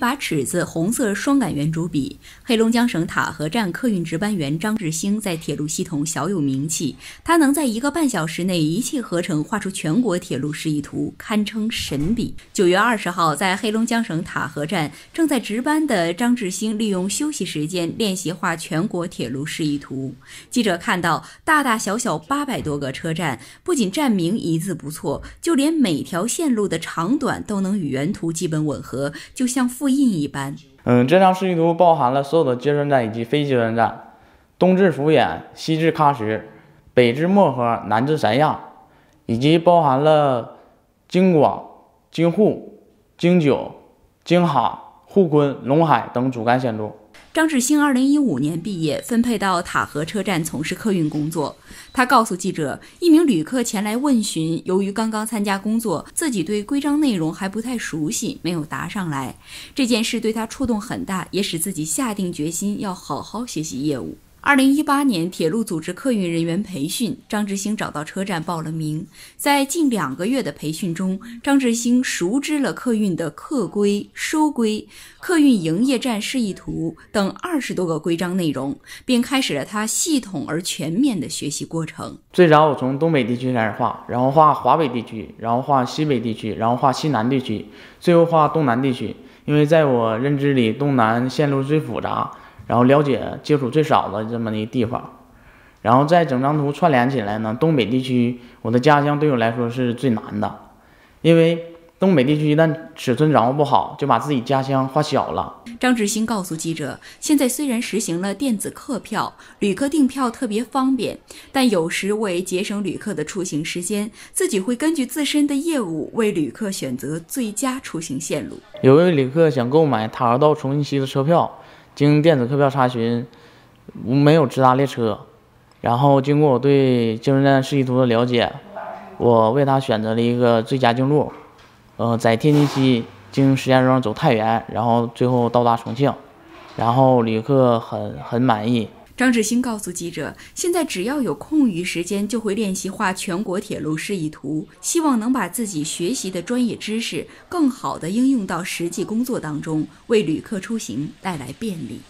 把尺子、红色双杆圆珠笔。黑龙江省塔河站客运值班员张志兴在铁路系统小有名气，他能在一个半小时内一气呵成画出全国铁路示意图，堪称神笔。九月二十号，在黑龙江省塔河站正在值班的张志兴利用休息时间练习画全国铁路示意图。记者看到，大大小小八百多个车站，不仅站名一字不错，就连每条线路的长短都能与原图基本吻合，就像附。印一般，嗯，这张示意图包含了所有的接转站以及非接转站，东至抚远，西至喀什，北至漠河，南至三亚，以及包含了京广、京沪、京九、京哈、沪昆、陇海等主干线路。张志兴二零一五年毕业，分配到塔河车站从事客运工作。他告诉记者，一名旅客前来问询，由于刚刚参加工作，自己对规章内容还不太熟悉，没有答上来。这件事对他触动很大，也使自己下定决心要好好学习业务。二零一八年，铁路组织客运人员培训，张志兴找到车站报了名。在近两个月的培训中，张志兴熟知了客运的客规、收规、客运营业站示意图等二十多个规章内容，并开始了他系统而全面的学习过程。最早我从东北地区开始画，然后画华北地区，然后画西北地区，然后画西南地区，最后画东南地区。因为在我认知里，东南线路最复杂。然后了解接触最少的这么一个地方，然后在整张图串联起来呢。东北地区，我的家乡对我来说是最难的，因为东北地区一旦尺寸掌握不好，就把自己家乡画小了。张志新告诉记者，现在虽然实行了电子客票，旅客订票特别方便，但有时为节省旅客的出行时间，自己会根据自身的业务为旅客选择最佳出行线路。有位旅客想购买塔尔到重庆西的车票。经电子客票查询，没有直达列车。然后经过我对京沪站示意图的了解，我为他选择了一个最佳径路，呃，在天津西经石家庄走太原，然后最后到达重庆。然后旅客很很满意。张志兴告诉记者：“现在只要有空余时间，就会练习画全国铁路示意图，希望能把自己学习的专业知识更好地应用到实际工作当中，为旅客出行带来便利。”